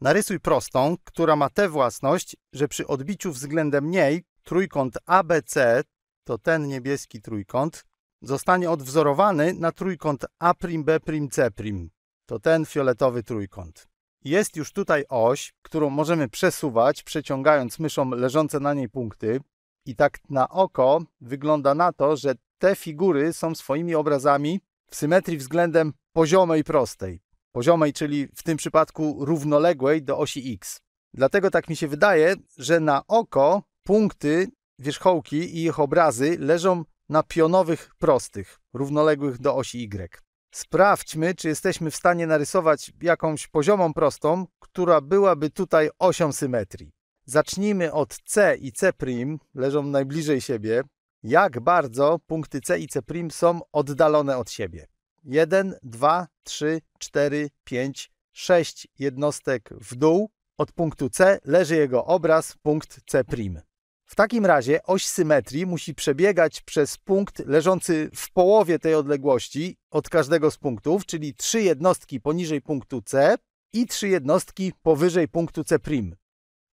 Narysuj prostą, która ma tę własność, że przy odbiciu względem niej trójkąt ABC, to ten niebieski trójkąt, zostanie odwzorowany na trójkąt A'B'C', to ten fioletowy trójkąt. Jest już tutaj oś, którą możemy przesuwać, przeciągając myszą leżące na niej punkty. I tak na oko wygląda na to, że te figury są swoimi obrazami w symetrii względem poziomej prostej poziomej, czyli w tym przypadku równoległej do osi x. Dlatego tak mi się wydaje, że na oko punkty wierzchołki i ich obrazy leżą na pionowych prostych, równoległych do osi y. Sprawdźmy, czy jesteśmy w stanie narysować jakąś poziomą prostą, która byłaby tutaj osią symetrii. Zacznijmy od C i C', leżą najbliżej siebie. Jak bardzo punkty C i C' są oddalone od siebie? 1, 2, 3, 4, 5, 6 jednostek w dół od punktu C leży jego obraz, punkt C'. W takim razie oś symetrii musi przebiegać przez punkt leżący w połowie tej odległości od każdego z punktów, czyli trzy jednostki poniżej punktu C i trzy jednostki powyżej punktu C'.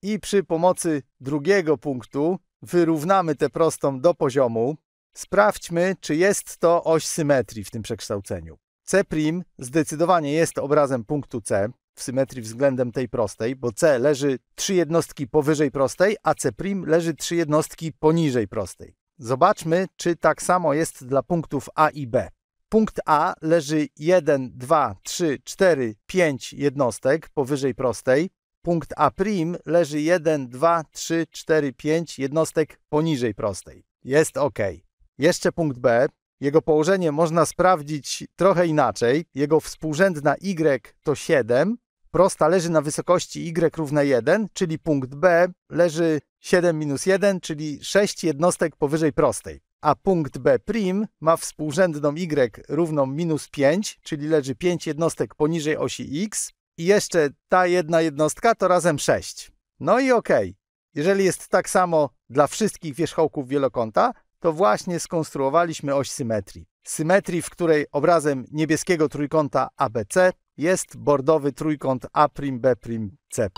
I przy pomocy drugiego punktu wyrównamy tę prostą do poziomu, Sprawdźmy, czy jest to oś symetrii w tym przekształceniu. C' zdecydowanie jest obrazem punktu C w symetrii względem tej prostej, bo C leży 3 jednostki powyżej prostej, a C' leży 3 jednostki poniżej prostej. Zobaczmy, czy tak samo jest dla punktów A i B. Punkt A leży 1, 2, 3, 4, 5 jednostek powyżej prostej. Punkt A' leży 1, 2, 3, 4, 5 jednostek poniżej prostej. Jest OK. Jeszcze punkt B. Jego położenie można sprawdzić trochę inaczej. Jego współrzędna y to 7, prosta leży na wysokości y równa 1, czyli punkt B leży 7 minus 1, czyli 6 jednostek powyżej prostej. A punkt B' ma współrzędną y równą minus 5, czyli leży 5 jednostek poniżej osi x. I jeszcze ta jedna jednostka to razem 6. No i ok. Jeżeli jest tak samo dla wszystkich wierzchołków wielokąta, to właśnie skonstruowaliśmy oś symetrii. Symetrii, w której obrazem niebieskiego trójkąta ABC jest bordowy trójkąt A'B'C'.